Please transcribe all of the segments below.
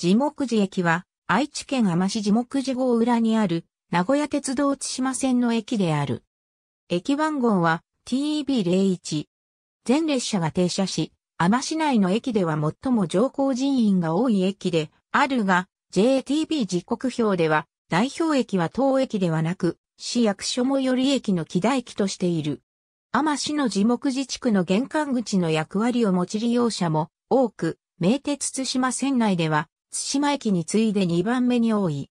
地木寺駅は、愛知県天市地木寺号裏にある、名古屋鉄道津島線の駅である。駅番号は TEB01。全列車が停車し、天市内の駅では最も乗降人員が多い駅であるが、JTB 時刻表では、代表駅は当駅ではなく、市役所最寄り駅の木田駅としている。天市の地木寺地区の玄関口の役割を持ち利用者も多く、名鉄津島線内では津島駅に次いで2番目に多い。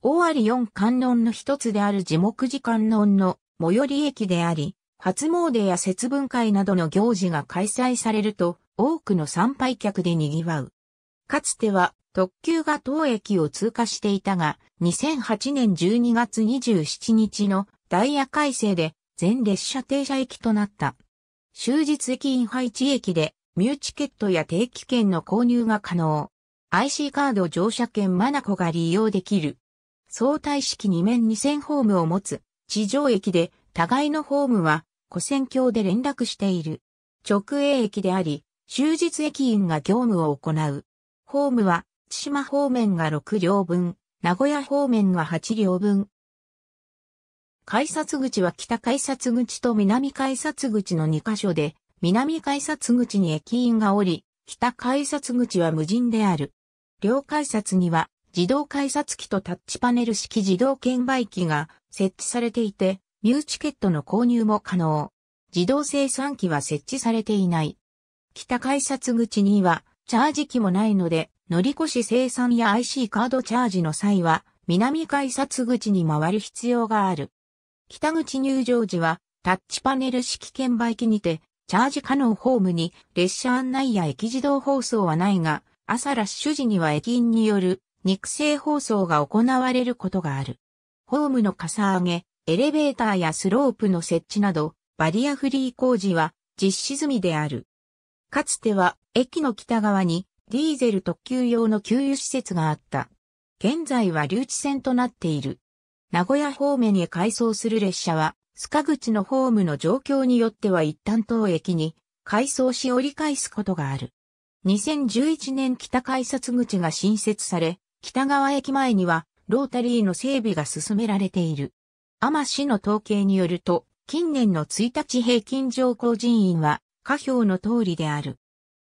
大有四観音の一つである地木寺観音の最寄り駅であり、初詣や節分会などの行事が開催されると、多くの参拝客で賑わう。かつては特急が当駅を通過していたが、2008年12月27日のダイヤ改正で全列車停車駅となった。終日駅員配置駅で、ミューチケットや定期券の購入が可能。IC カード乗車券マナコが利用できる。相対式2面2000ホームを持つ地上駅で互いのホームは古線橋で連絡している。直営駅であり、終日駅員が業務を行う。ホームは千島方面が6両分、名古屋方面が8両分。改札口は北改札口と南改札口の2カ所で、南改札口に駅員がおり、北改札口は無人である。両改札には自動改札機とタッチパネル式自動券売機が設置されていて、ミューチケットの購入も可能。自動生産機は設置されていない。北改札口にはチャージ機もないので、乗り越し生産や IC カードチャージの際は、南改札口に回る必要がある。北口入場時は、タッチパネル式券売機にて、チャージ可能ホームに列車案内や駅自動放送はないが、朝ラッシュ時には駅員による肉声放送が行われることがある。ホームのかさ上げ、エレベーターやスロープの設置など、バリアフリー工事は実施済みである。かつては駅の北側にディーゼル特急用の給油施設があった。現在は留置線となっている。名古屋方面へ回送する列車は、須賀口のホームの状況によっては一旦当駅に回送し折り返すことがある。2011年北改札口が新設され、北川駅前にはロータリーの整備が進められている。天市の統計によると、近年の1日平均乗降人員は、下表の通りである。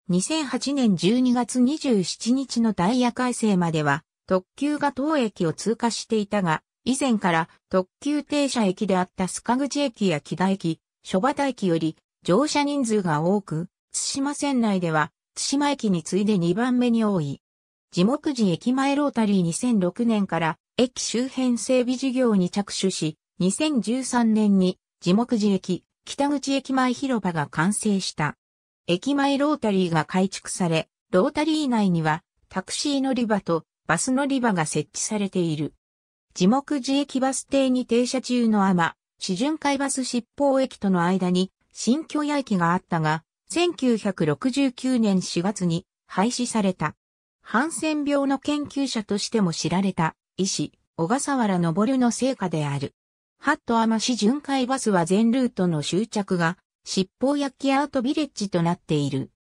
2008年12月27日のダイヤ改正までは、特急が当駅を通過していたが、以前から特急停車駅であった須賀口駅や木田駅、諸畑駅より乗車人数が多く、津島線内では津島駅に次いで2番目に多い。地木寺駅前ロータリー2006年から駅周辺整備事業に着手し、2013年に地木寺駅、北口駅前広場が完成した。駅前ロータリーが改築され、ロータリー内にはタクシー乗り場とバス乗り場が設置されている。地木寺駅バス停に停車中の天、市巡回バス執法駅との間に新居屋駅があったが、1969年4月に廃止された。ハンセン病の研究者としても知られた医師、小笠原昇の成果である。ハットアマ市巡回バスは全ルートの終着が、七宝焼きアートビレッジとなっている。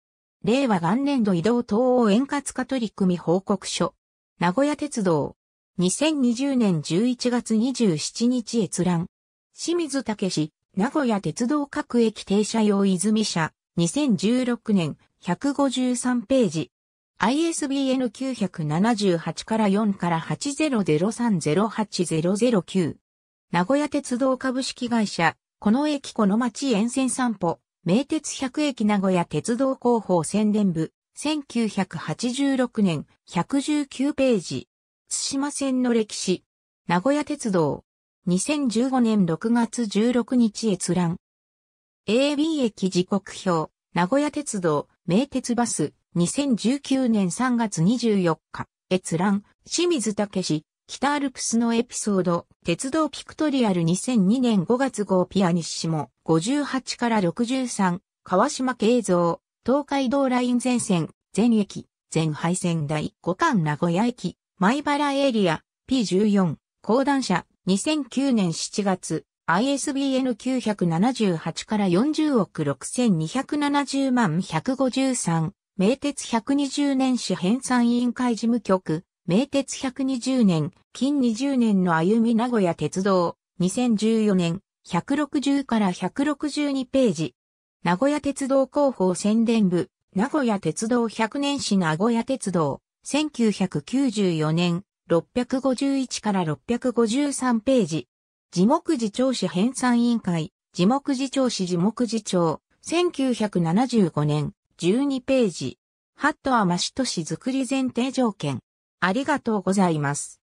令和元年度移動等欧円滑化取り組み報告書。名古屋鉄道。2020年11月27日閲覧。清水武名古屋鉄道各駅停車用泉車、2016年153ページ。ISBN 978から4から8 0 0 3 0 8 0 0 9名古屋鉄道株式会社、この駅この町沿線散歩、名鉄100駅名古屋鉄道広報宣伝部、1986年119ページ。津島線の歴史。名古屋鉄道。2015年6月16日閲覧。AB 駅時刻表、名古屋鉄道、名鉄バス、2019年3月24日、閲覧、清水武史、北アルプスのエピソード、鉄道ピクトリアル2002年5月号ピアニッシモ、58から63、川島慶三、東海道ライン全線、全駅、全廃線第5巻名古屋駅、前原エリア、P14、高段車、2009年7月、ISBN 978から40億6270万153、名鉄120年市編纂委員会事務局、名鉄120年、近20年の歩み名古屋鉄道、2014年、160から162ページ。名古屋鉄道広報宣伝部、名古屋鉄道100年史名古屋鉄道、1994年、651から653ページ。地目寺長市編纂委員会、地目寺長市地目寺長、1975年、12ページ。ハットはマシトシ作り前提条件。ありがとうございます。